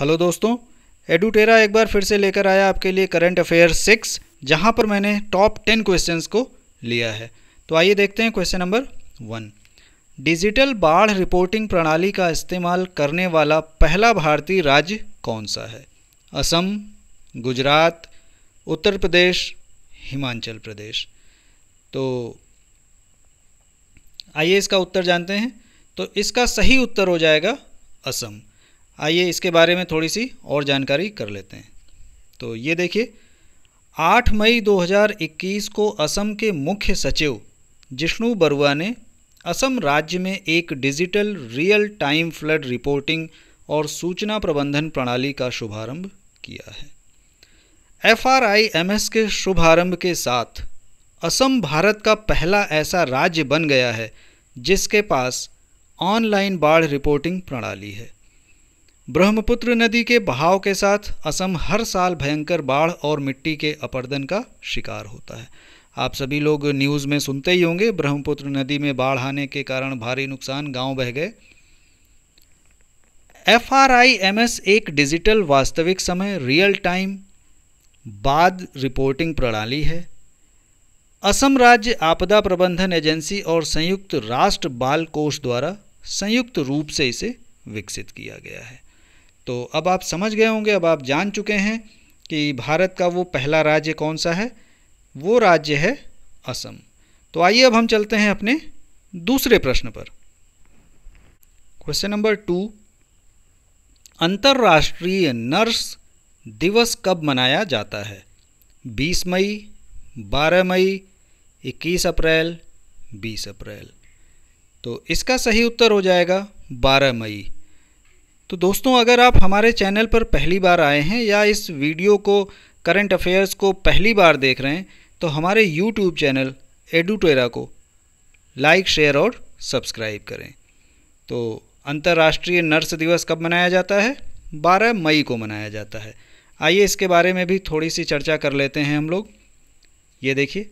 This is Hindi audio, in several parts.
हेलो दोस्तों एडुटेरा एक बार फिर से लेकर आया आपके लिए करंट अफेयर सिक्स जहाँ पर मैंने टॉप टेन क्वेश्चंस को लिया है तो आइए देखते हैं क्वेश्चन नंबर वन डिजिटल बाढ़ रिपोर्टिंग प्रणाली का इस्तेमाल करने वाला पहला भारतीय राज्य कौन सा है असम गुजरात उत्तर प्रदेश हिमाचल प्रदेश तो आइए इसका उत्तर जानते हैं तो इसका सही उत्तर हो जाएगा असम आइए इसके बारे में थोड़ी सी और जानकारी कर लेते हैं तो ये देखिए 8 मई 2021 को असम के मुख्य सचिव जिष्णु बरुआ ने असम राज्य में एक digital real time flood reporting और सूचना प्रबंधन प्रणाली का शुभारंभ किया है एफ के शुभारंभ के साथ असम भारत का पहला ऐसा राज्य बन गया है जिसके पास ऑनलाइन बाढ़ रिपोर्टिंग प्रणाली है ब्रह्मपुत्र नदी के बहाव के साथ असम हर साल भयंकर बाढ़ और मिट्टी के अपर्दन का शिकार होता है आप सभी लोग न्यूज़ में सुनते ही होंगे ब्रह्मपुत्र नदी में बाढ़ आने के कारण भारी नुकसान गांव बह गए F R I M S एक डिजिटल वास्तविक समय रियल टाइम बाद रिपोर्टिंग प्रणाली है असम राज्य आपदा प्रबंधन एजेंसी और संयुक्त राष्ट्र बाल कोष द्वारा संयुक्त रूप से इसे विकसित किया गया है तो अब आप समझ गए होंगे अब आप जान चुके हैं कि भारत का वो पहला राज्य कौन सा है वो राज्य है असम तो आइए अब हम चलते हैं अपने दूसरे प्रश्न पर क्वेश्चन नंबर टू अंतर्राष्ट्रीय नर्स दिवस कब मनाया जाता है 20 मई 12 मई 21 अप्रैल 20 अप्रैल तो इसका सही उत्तर हो जाएगा 12 मई तो दोस्तों अगर आप हमारे चैनल पर पहली बार आए हैं या इस वीडियो को करंट अफेयर्स को पहली बार देख रहे हैं तो हमारे यूट्यूब चैनल एडूटेरा को लाइक शेयर और सब्सक्राइब करें तो अंतर्राष्ट्रीय नर्स दिवस कब मनाया जाता है 12 मई को मनाया जाता है आइए इसके बारे में भी थोड़ी सी चर्चा कर लेते हैं हम लोग ये देखिए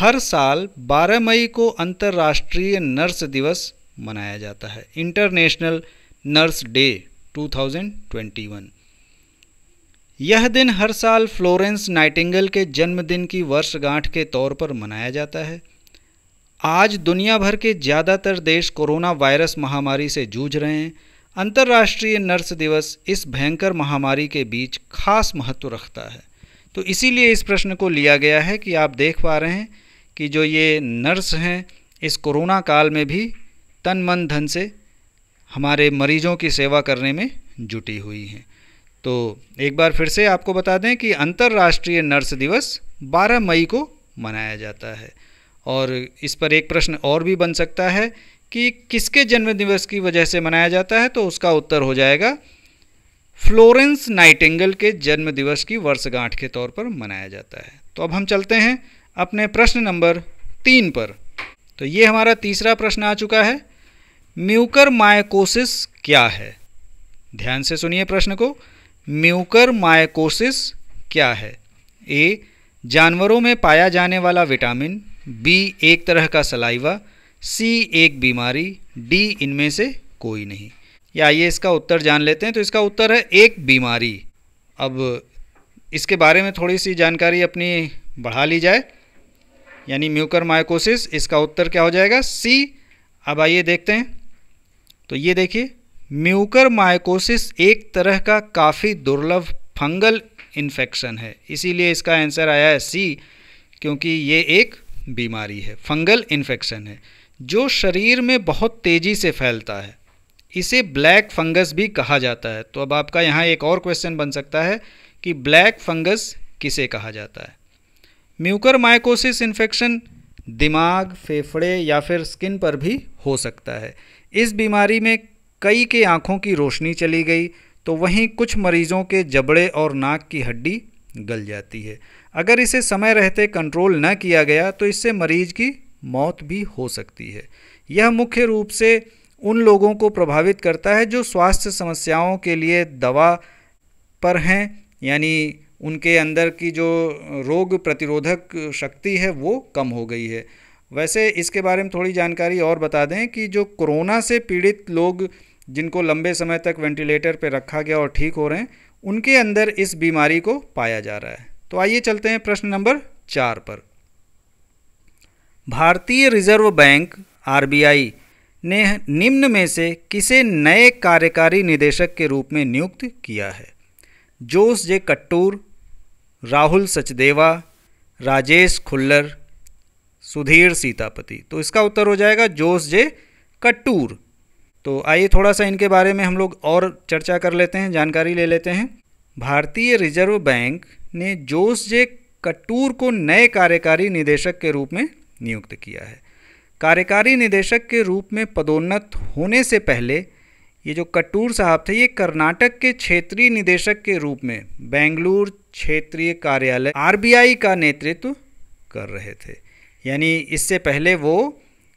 हर साल 12 मई को अंतर्राष्ट्रीय नर्स दिवस मनाया जाता है इंटरनेशनल नर्स डे 2021 यह दिन हर साल फ्लोरेंस नाइटिंगल के जन्मदिन की वर्षगांठ के तौर पर मनाया जाता है आज दुनिया भर के ज़्यादातर देश कोरोना वायरस महामारी से जूझ रहे हैं अंतर्राष्ट्रीय नर्स दिवस इस भयंकर महामारी के बीच खास महत्व रखता है तो इसीलिए इस प्रश्न को लिया गया है कि आप देख पा रहे हैं कि जो ये नर्स हैं इस कोरोना काल में भी तन मन धन से हमारे मरीजों की सेवा करने में जुटी हुई हैं तो एक बार फिर से आपको बता दें कि अंतर्राष्ट्रीय नर्स दिवस 12 मई को मनाया जाता है और इस पर एक प्रश्न और भी बन सकता है कि किसके जन्म दिवस की वजह से मनाया जाता है तो उसका उत्तर हो जाएगा फ्लोरेंस नाइटेंगल के जन्म दिवस की वर्षगांठ के तौर पर मनाया जाता है तो अब हम चलते हैं अपने प्रश्न नंबर तीन पर तो ये हमारा तीसरा प्रश्न आ चुका है म्यूकर मायकोसिस क्या है ध्यान से सुनिए प्रश्न को म्यूकर मायकोसिस क्या है ए जानवरों में पाया जाने वाला विटामिन बी एक तरह का सलाइवा सी एक बीमारी डी इनमें से कोई नहीं या आइए इसका उत्तर जान लेते हैं तो इसका उत्तर है एक बीमारी अब इसके बारे में थोड़ी सी जानकारी अपनी बढ़ा ली जाए यानी म्यूकर मायकोसिस इसका उत्तर क्या हो जाएगा सी अब आइए देखते हैं तो ये देखिए म्यूकर माइकोसिस एक तरह का काफ़ी दुर्लभ फंगल इन्फेक्शन है इसीलिए इसका आंसर आया है सी क्योंकि ये एक बीमारी है फंगल इन्फेक्शन है जो शरीर में बहुत तेज़ी से फैलता है इसे ब्लैक फंगस भी कहा जाता है तो अब आपका यहाँ एक और क्वेश्चन बन सकता है कि ब्लैक फंगस किसे कहा जाता है म्यूकर माइकोसिस इन्फेक्शन दिमाग फेफड़े या फिर स्किन पर भी हो सकता है इस बीमारी में कई के आँखों की रोशनी चली गई तो वहीं कुछ मरीजों के जबड़े और नाक की हड्डी गल जाती है अगर इसे समय रहते कंट्रोल न किया गया तो इससे मरीज की मौत भी हो सकती है यह मुख्य रूप से उन लोगों को प्रभावित करता है जो स्वास्थ्य समस्याओं के लिए दवा पर हैं यानी उनके अंदर की जो रोग प्रतिरोधक शक्ति है वो कम हो गई है वैसे इसके बारे में थोड़ी जानकारी और बता दें कि जो कोरोना से पीड़ित लोग जिनको लंबे समय तक वेंटिलेटर पर रखा गया और ठीक हो रहे हैं उनके अंदर इस बीमारी को पाया जा रहा है तो आइए चलते हैं प्रश्न नंबर चार पर भारतीय रिजर्व बैंक आर ने निम्न में से किसे नए कार्यकारी निदेशक के रूप में नियुक्त किया है जोस जे कट्टूर राहुल सचदेवा राजेश खुल्लर सुधीर सीतापति तो इसका उत्तर हो जाएगा जोस जे कट्टूर तो आइए थोड़ा सा इनके बारे में हम लोग और चर्चा कर लेते हैं जानकारी ले लेते हैं भारतीय रिजर्व बैंक ने जोस जे कट्टूर को नए कार्यकारी निदेशक के रूप में नियुक्त किया है कार्यकारी निदेशक के रूप में पदोन्नत होने से पहले ये जो कट्टूर साहब थे ये कर्नाटक के क्षेत्रीय निदेशक के रूप में बेंगलुरु क्षेत्रीय कार्यालय आरबीआई का नेतृत्व कर रहे थे यानी इससे पहले वो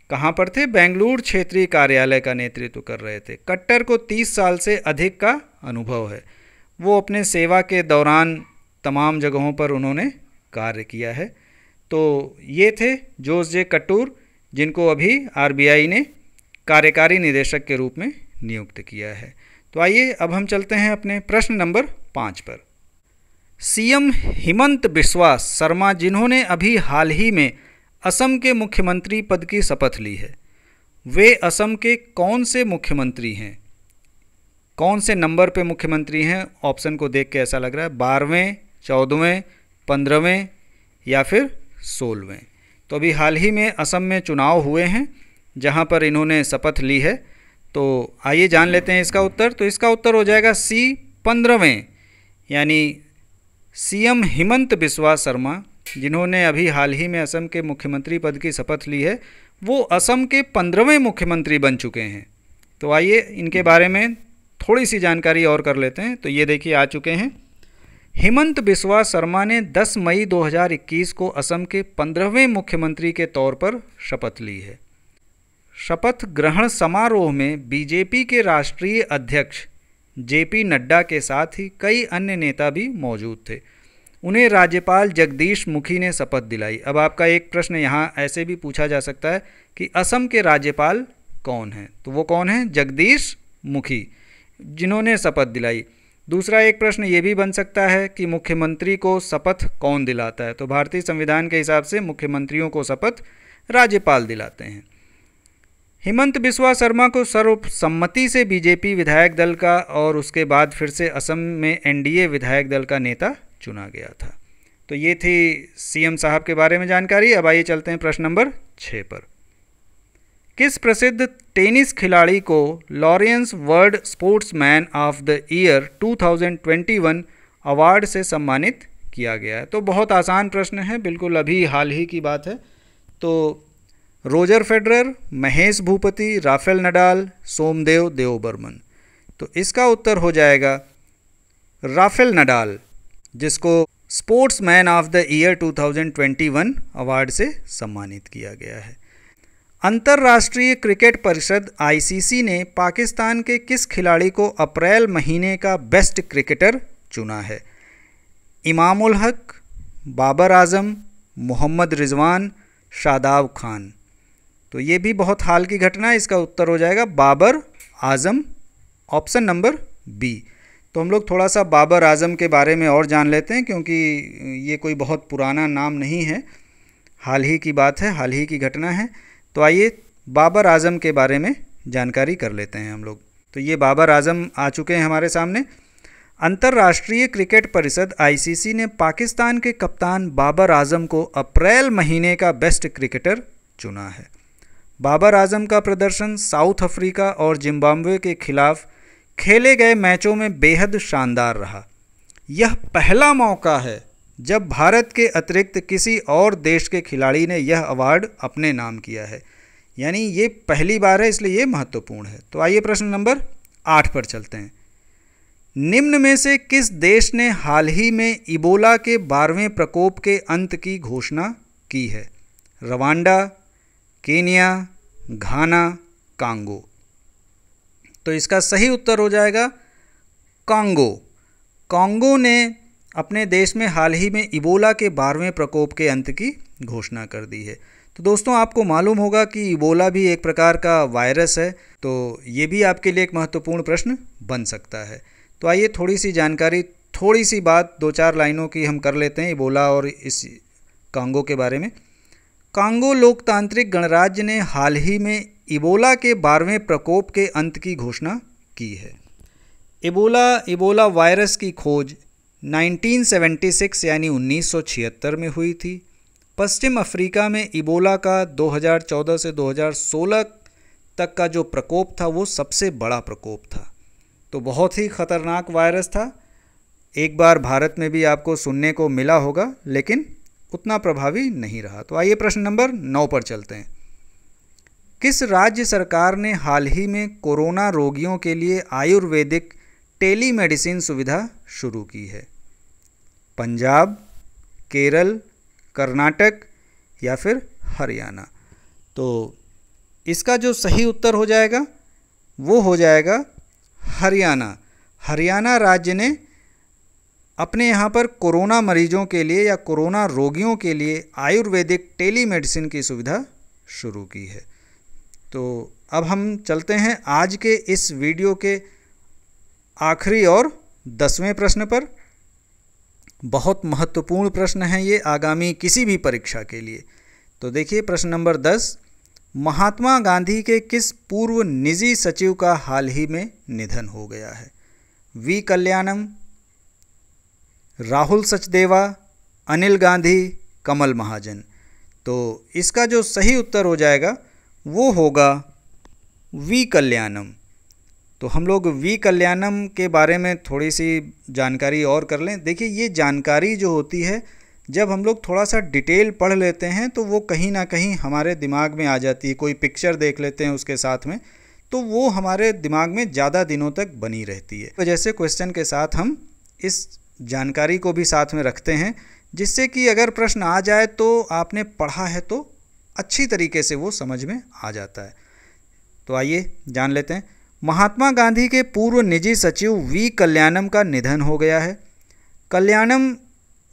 कहाँ पर थे बेंगलुरु क्षेत्रीय कार्यालय का नेतृत्व कर रहे थे कट्टर को 30 साल से अधिक का अनुभव है वो अपने सेवा के दौरान तमाम जगहों पर उन्होंने कार्य किया है तो ये थे जोस जे कट्टूर जिनको अभी आरबीआई ने कार्यकारी निदेशक के रूप में नियुक्त किया है तो आइए अब हम चलते हैं अपने प्रश्न नंबर पाँच पर सीएम हिमंत बिश्वास शर्मा जिन्होंने अभी हाल ही में असम के मुख्यमंत्री पद की शपथ ली है वे असम के कौन से मुख्यमंत्री हैं कौन से नंबर पे मुख्यमंत्री हैं ऑप्शन को देख के ऐसा लग रहा है बारहवें चौदहवें पंद्रहवें या फिर सोलहवें तो अभी हाल ही में असम में चुनाव हुए हैं जहां पर इन्होंने शपथ ली है तो आइए जान लेते हैं इसका उत्तर तो इसका उत्तर हो जाएगा सी पंद्रहवें यानी सीएम हेमंत बिस्वा शर्मा जिन्होंने अभी हाल ही में असम के मुख्यमंत्री पद की शपथ ली है वो असम के पंद्रहवें मुख्यमंत्री बन चुके हैं तो आइए इनके बारे में थोड़ी सी जानकारी और कर लेते हैं तो ये देखिए आ चुके हैं हेमंत बिस्वा शर्मा ने 10 मई 2021 को असम के पंद्रहवें मुख्यमंत्री के तौर पर शपथ ली है शपथ ग्रहण समारोह में बीजेपी के राष्ट्रीय अध्यक्ष जेपी नड्डा के साथ ही कई अन्य नेता भी मौजूद थे उन्हें राज्यपाल जगदीश मुखी ने शपथ दिलाई अब आपका एक प्रश्न यहाँ ऐसे भी पूछा जा सकता है कि असम के राज्यपाल कौन हैं तो वो कौन हैं जगदीश मुखी जिन्होंने शपथ दिलाई दूसरा एक प्रश्न ये भी बन सकता है कि मुख्यमंत्री को शपथ कौन दिलाता है तो भारतीय संविधान के हिसाब से मुख्यमंत्रियों को शपथ राज्यपाल दिलाते हैं हेमंत बिस्वा शर्मा को सर्वसम्मति से बीजेपी विधायक दल का और उसके बाद फिर से असम में एनडीए विधायक दल का नेता चुना गया था तो ये थी सीएम साहब के बारे में जानकारी अब आइए चलते हैं प्रश्न नंबर छः पर किस प्रसिद्ध टेनिस खिलाड़ी को Laureus World Sportsman of the year 2021 award से सम्मानित किया गया है तो बहुत आसान प्रश्न है बिल्कुल अभी हाल ही की बात है तो Roger Federer Mahesh Bhupathi Rafael Nadal Somdev Devvarman तो इसका उत्तर हो जाएगा राफेल नडाल जिसको sports man of the year 2021 award से सम्मानित किया गया है अंतर्राष्ट्रीय क्रिकेट परिषद आईसीसी ने पाकिस्तान के किस खिलाड़ी को अप्रैल महीने का बेस्ट क्रिकेटर चुना है इमामुल हक बाबर आजम मोहम्मद रिजवान शादाब खान तो ये भी बहुत हाल की घटना है इसका उत्तर हो जाएगा Babar Azam option number B तो हम लोग थोड़ा सा बाबर आजम के बारे में और जान लेते हैं क्योंकि ये कोई बहुत पुराना नाम नहीं है हाल ही की बात है हाल ही की घटना है तो आइए बाबर आजम के बारे में जानकारी कर लेते हैं हम लोग तो ये बाबर आजम आ चुके हैं हमारे सामने अंतर्राष्ट्रीय क्रिकेट परिषद आईसीसी ने पाकिस्तान के कप्तान बाबर आजम को अप्रैल महीने का बेस्ट क्रिकेटर चुना है बाबर आजम का प्रदर्शन साउथ अफ्रीका और जिम्बाब्वे के खिलाफ खेले गए मैचों में बेहद शानदार रहा यह पहला मौका है जब भारत के अतिरिक्त किसी और देश के खिलाड़ी ने यह अवार्ड अपने नाम किया है यानी ये पहली बार है इसलिए ये महत्वपूर्ण है तो आइए प्रश्न नंबर आठ पर चलते हैं निम्न में से किस देश ने हाल ही में इबोला के बारहवें प्रकोप के अंत की घोषणा की है रवांडा केनिया घाना कांगो तो इसका सही उत्तर हो जाएगा कांगो कांगो ने अपने देश में हाल ही में इबोला के बारहवें प्रकोप के अंत की घोषणा कर दी है तो दोस्तों आपको मालूम होगा कि इबोला भी एक प्रकार का वायरस है तो ये भी आपके लिए एक महत्वपूर्ण प्रश्न बन सकता है तो आइए थोड़ी सी जानकारी थोड़ी सी बात दो चार लाइनों की हम कर लेते हैं इबोला और इस कांगो के बारे में कांगो लोकतांत्रिक गणराज्य ने हाल ही में इबोला के बारहवें प्रकोप के अंत की घोषणा की है इबोला इबोला वायरस की खोज 1976 यानी 1976 में हुई थी पश्चिम अफ्रीका में इबोला का 2014 से 2016 तक का जो प्रकोप था वो सबसे बड़ा प्रकोप था तो बहुत ही ख़तरनाक वायरस था एक बार भारत में भी आपको सुनने को मिला होगा लेकिन उतना प्रभावी नहीं रहा तो आइए प्रश्न नंबर नौ पर चलते हैं किस राज्य सरकार ने हाल ही में कोरोना रोगियों के लिए आयुर्वेदिक टेलीमेडिसिन सुविधा शुरू की है पंजाब केरल कर्नाटक या फिर हरियाणा तो इसका जो सही उत्तर हो जाएगा वो हो जाएगा हरियाणा हरियाणा राज्य ने अपने यहाँ पर कोरोना मरीजों के लिए या कोरोना रोगियों के लिए आयुर्वेदिक टेलीमेडिसिन की सुविधा शुरू की है तो अब हम चलते हैं आज के इस वीडियो के आखिरी और दसवें प्रश्न पर बहुत महत्वपूर्ण प्रश्न है ये आगामी किसी भी परीक्षा के लिए तो देखिए प्रश्न नंबर दस महात्मा गांधी के किस पूर्व निजी सचिव का हाल ही में निधन हो गया है वी कल्याणम राहुल सचदेवा अनिल गांधी कमल महाजन तो इसका जो सही उत्तर हो जाएगा वो होगा वी कल्याणम तो हम लोग वी कल्याणम के बारे में थोड़ी सी जानकारी और कर लें देखिए ये जानकारी जो होती है जब हम लोग थोड़ा सा डिटेल पढ़ लेते हैं तो वो कहीं ना कहीं हमारे दिमाग में आ जाती है कोई पिक्चर देख लेते हैं उसके साथ में तो वो हमारे दिमाग में ज़्यादा दिनों तक बनी रहती है तो जैसे क्वेश्चन के साथ हम इस जानकारी को भी साथ में रखते हैं जिससे कि अगर प्रश्न आ जाए तो आपने पढ़ा है तो अच्छी तरीके से वो समझ में आ जाता है तो आइए जान लेते हैं महात्मा गांधी के पूर्व निजी सचिव वी कल्याणम का निधन हो गया है कल्याणम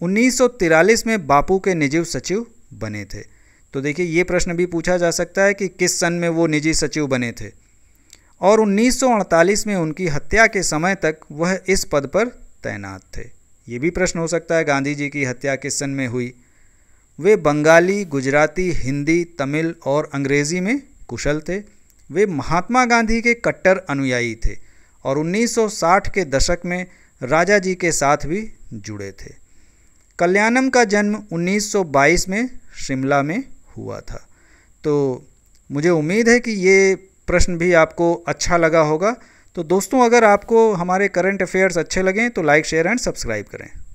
1943 में बापू के निजी सचिव बने थे तो देखिए ये प्रश्न भी पूछा जा सकता है कि किस सन में वो निजी सचिव बने थे और 1948 में उनकी हत्या के समय तक वह इस पद पर तैनात थे ये भी प्रश्न हो सकता है गांधी जी की हत्या किस सन में हुई वे बंगाली गुजराती हिंदी तमिल और अंग्रेज़ी में कुशल थे वे महात्मा गांधी के कट्टर अनुयायी थे और 1960 के दशक में राजा जी के साथ भी जुड़े थे कल्याणम का जन्म 1922 में शिमला में हुआ था तो मुझे उम्मीद है कि ये प्रश्न भी आपको अच्छा लगा होगा तो दोस्तों अगर आपको हमारे करंट अफेयर्स अच्छे लगें तो लाइक शेयर एंड सब्सक्राइब करें